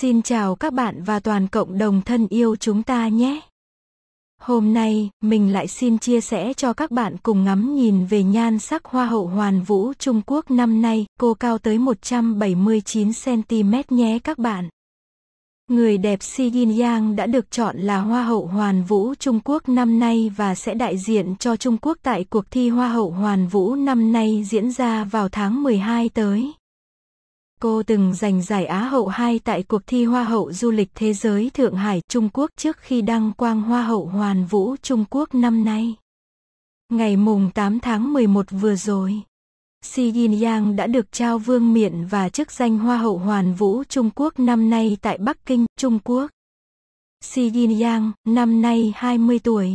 Xin chào các bạn và toàn cộng đồng thân yêu chúng ta nhé. Hôm nay, mình lại xin chia sẻ cho các bạn cùng ngắm nhìn về nhan sắc hoa hậu hoàn vũ Trung Quốc năm nay, cô cao tới 179cm nhé các bạn. Người đẹp Si Yin Yang đã được chọn là Hoa hậu Hoàn vũ Trung Quốc năm nay và sẽ đại diện cho Trung Quốc tại cuộc thi Hoa hậu Hoàn vũ năm nay diễn ra vào tháng 12 tới. Cô từng giành giải Á hậu 2 tại cuộc thi Hoa hậu du lịch thế giới Thượng Hải, Trung Quốc trước khi đăng quang Hoa hậu Hoàn Vũ Trung Quốc năm nay. Ngày mùng 8 tháng 11 vừa rồi, Xi Yin Yang đã được trao vương miện và chức danh Hoa hậu Hoàn Vũ Trung Quốc năm nay tại Bắc Kinh, Trung Quốc. Xi Yin Yang, năm nay 20 tuổi,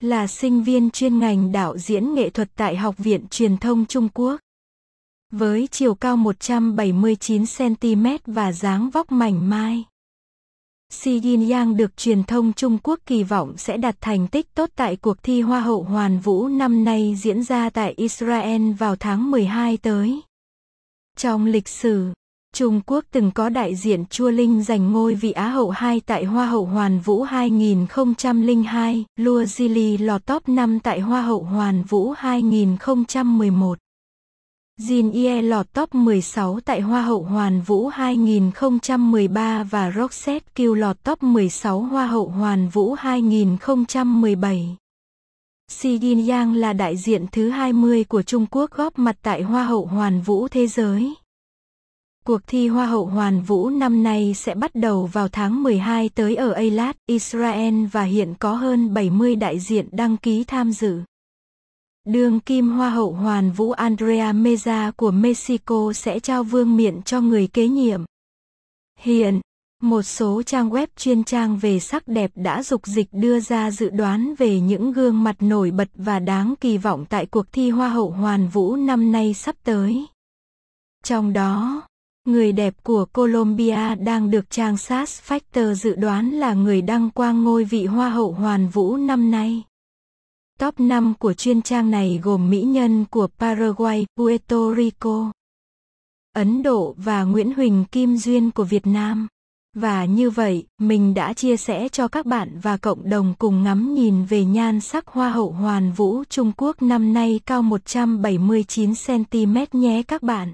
là sinh viên chuyên ngành đạo diễn nghệ thuật tại Học viện Truyền thông Trung Quốc với chiều cao 179cm và dáng vóc mảnh mai. Xi Yin Yang được truyền thông Trung Quốc kỳ vọng sẽ đạt thành tích tốt tại cuộc thi Hoa hậu Hoàn Vũ năm nay diễn ra tại Israel vào tháng 12 tới. Trong lịch sử, Trung Quốc từng có đại diện Chua Linh giành ngôi vị Á hậu 2 tại Hoa hậu Hoàn Vũ 2002, Lua Zili lọt top 5 tại Hoa hậu Hoàn Vũ 2011. Jin Ye lọt top 16 tại Hoa hậu Hoàn Vũ 2013 và Roxette Kiu lọt top 16 Hoa hậu Hoàn Vũ 2017. Xi Jin Yang là đại diện thứ 20 của Trung Quốc góp mặt tại Hoa hậu Hoàn Vũ Thế giới. Cuộc thi Hoa hậu Hoàn Vũ năm nay sẽ bắt đầu vào tháng 12 tới ở Eilat, Israel và hiện có hơn 70 đại diện đăng ký tham dự đương kim hoa hậu hoàn vũ Andrea Meza của Mexico sẽ trao vương miện cho người kế nhiệm. Hiện, một số trang web chuyên trang về sắc đẹp đã dục dịch đưa ra dự đoán về những gương mặt nổi bật và đáng kỳ vọng tại cuộc thi Hoa hậu Hoàn Vũ năm nay sắp tới. Trong đó, người đẹp của Colombia đang được trang SAS Factor dự đoán là người đăng quang ngôi vị Hoa hậu Hoàn Vũ năm nay. Top 5 của chuyên trang này gồm mỹ nhân của Paraguay, Puerto Rico, Ấn Độ và Nguyễn Huỳnh Kim Duyên của Việt Nam. Và như vậy, mình đã chia sẻ cho các bạn và cộng đồng cùng ngắm nhìn về nhan sắc hoa hậu hoàn vũ Trung Quốc năm nay cao 179cm nhé các bạn.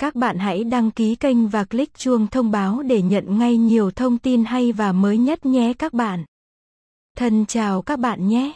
Các bạn hãy đăng ký kênh và click chuông thông báo để nhận ngay nhiều thông tin hay và mới nhất nhé các bạn. Thân chào các bạn nhé.